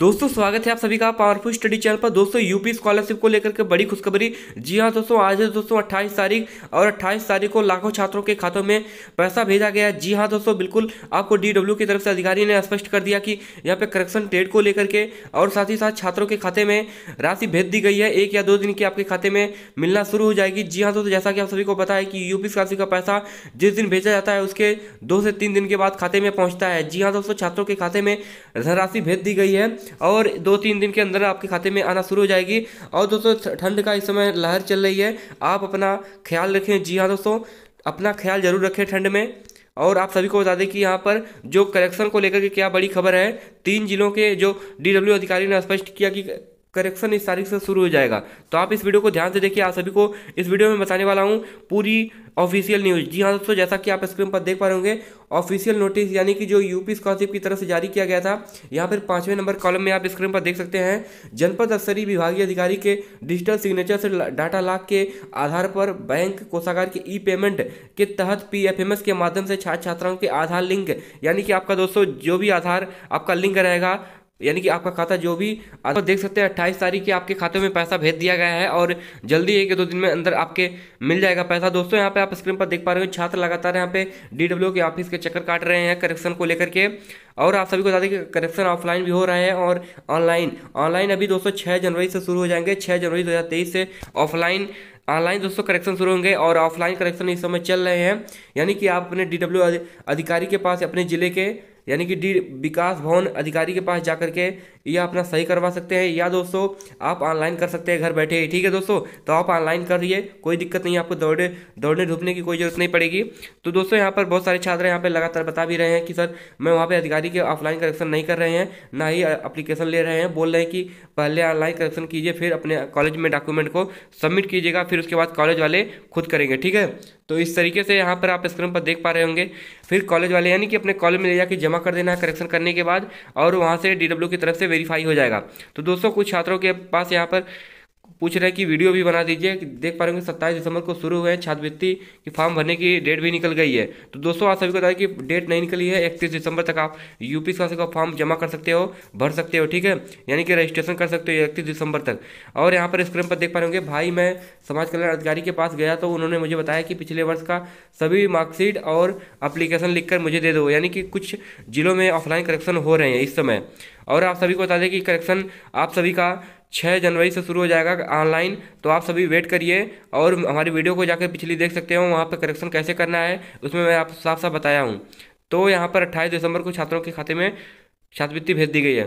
दोस्तों स्वागत है आप सभी का पावरफुल स्टडी चैनल पर दोस्तों यूपी स्कॉलरशिप को लेकर के बड़ी खुशखबरी जी हाँ दोस्तों आज है दोस्तों 28 तारीख और 28 तारीख को लाखों छात्रों के खातों में पैसा भेजा गया जी हाँ दोस्तों बिल्कुल आपको डीडब्ल्यू की तरफ से अधिकारी ने स्पष्ट कर दिया कि यहाँ पे करेक्शन डेट को लेकर के और साथ ही साथ छात्रों के खाते में राशि भेज दी गई है एक या दो दिन की आपके खाते में मिलना शुरू हो जाएगी जी हाँ दोस्तों जैसा कि आप सभी को पता है कि यूपी स्कॉलरशिप का पैसा जिस दिन भेजा जाता है उसके दो से तीन दिन के बाद खाते में पहुँचता है जी हाँ दोस्तों छात्रों के खाते में धनराशि भेज दी गई है और दो तीन दिन के अंदर आपके खाते में आना शुरू हो जाएगी और दोस्तों ठंड का इस समय लहर चल रही है आप अपना ख्याल रखें जी हाँ दोस्तों अपना ख्याल जरूर रखें ठंड में और आप सभी को बता दें कि यहाँ पर जो कलेक्शन को लेकर के क्या बड़ी खबर है तीन जिलों के जो डीडब्ल्यू अधिकारी ने स्पष्ट किया कि करेक्शन इस तारीख से शुरू हो जाएगा तो आप इस वीडियो को ध्यान से देखिए आप सभी को इस वीडियो में बताने वाला हूँ पूरी ऑफिशियल न्यूज़ जी हाँ दोस्तों जैसा कि आप स्क्रीन पर देख पा रहे होंगे ऑफिशियल नोटिस यानी कि जो यूपी स्कॉलरशिप की तरफ से जारी किया गया था यहाँ पर पांचवें नंबर कॉलम में आप स्क्रीन पर देख सकते हैं जनपद स्तरीय विभागीय अधिकारी के डिजिटल सिग्नेचर से डाटा लाख के आधार पर बैंक कोषागार के ई पेमेंट के तहत पी के माध्यम से छात्र छात्राओं के आधार लिंक यानी कि आपका दोस्तों जो भी आधार आपका लिंक रहेगा यानी कि आपका खाता जो भी आप देख सकते हैं अट्ठाईस तारीख के आपके खाते में पैसा भेज दिया गया है और जल्दी एक दो दिन में अंदर आपके मिल जाएगा पैसा दोस्तों यहाँ पे आप स्क्रीन पर देख पा रहे हो छात्र लगातार यहाँ पे डब्ल्यू के ऑफिस के चक्कर काट रहे हैं करेक्शन को लेकर के और आप सभी को बता दें कि करेक्शन ऑफलाइन भी हो रहे हैं और ऑनलाइन ऑनलाइन अभी दोस्तों छः जनवरी से शुरू हो जाएंगे छः जनवरी दो से ऑफलाइन ऑनलाइन दोस्तों करेक्शन शुरू होंगे और ऑफलाइन करेक्शन इस समय चल रहे हैं यानी कि आप अपने डी अधिकारी के पास अपने ज़िले के यानी कि डी विकास भवन अधिकारी के पास जा के ये अपना सही करवा सकते हैं या दोस्तों आप ऑनलाइन कर सकते हैं घर बैठे ही ठीक है दोस्तों तो आप ऑनलाइन कर दिए कोई दिक्कत नहीं आपको दौड़े दौड़ने धूपने की कोई जरूरत नहीं पड़ेगी तो दोस्तों यहाँ पर बहुत सारे छात्र यहाँ पर लगातार बता भी रहे हैं कि सर मैं वहाँ पर अधिकारी के ऑफलाइन करेक्शन नहीं कर रहे हैं ना ही अप्लीकेशन ले रहे हैं बोल रहे हैं कि पहले ऑनलाइन करेक्शन कीजिए फिर अपने कॉलेज में डॉक्यूमेंट को सबमिट कीजिएगा फिर उसके बाद कॉलेज वाले खुद करेंगे ठीक है तो इस तरीके से यहाँ पर आप स्क्रीन पर देख पा रहे होंगे फिर कॉलेज वाले यानी कि अपने कॉलेज में ले जाकर जमा कर देना है करेक्शन करने के बाद और वहाँ से डी की तरफ से वेरीफाई हो जाएगा तो दोस्तों कुछ छात्रों के पास यहाँ पर पूछ रहे हैं कि वीडियो भी बना दीजिए देख पा रहे होंगे सत्ताईस दिसंबर को शुरू हुए हैं छात्रवृत्ति की फॉर्म भरने की डेट भी निकल गई है तो दोस्तों आप सभी को बताया कि डेट नहीं निकली है इकतीस दिसंबर तक आप यूपी का फॉर्म जमा कर सकते हो भर सकते हो ठीक है यानी कि रजिस्ट्रेशन कर सकते हो इकतीस दिसंबर तक और यहाँ पर स्क्रीन पर देख पा रहे होंगे भाई मैं समाज कल्याण अधिकारी के पास गया तो उन्होंने मुझे बताया कि पिछले वर्ष का सभी मार्कशीट और अप्लीकेशन लिख मुझे दे दो यानी कि कुछ जिलों में ऑफलाइन करेक्शन हो रहे हैं इस समय और आप सभी को बता दें कि करेक्शन आप सभी का छः जनवरी से शुरू हो जाएगा ऑनलाइन तो आप सभी वेट करिए और हमारी वीडियो को जाकर पिछली देख सकते हो वहाँ पर करेक्शन कैसे करना है उसमें मैं आप साफ साफ बताया हूँ तो यहाँ पर अट्ठाईस दिसंबर को छात्रों के खाते में छात्रवृत्ति भेज दी गई है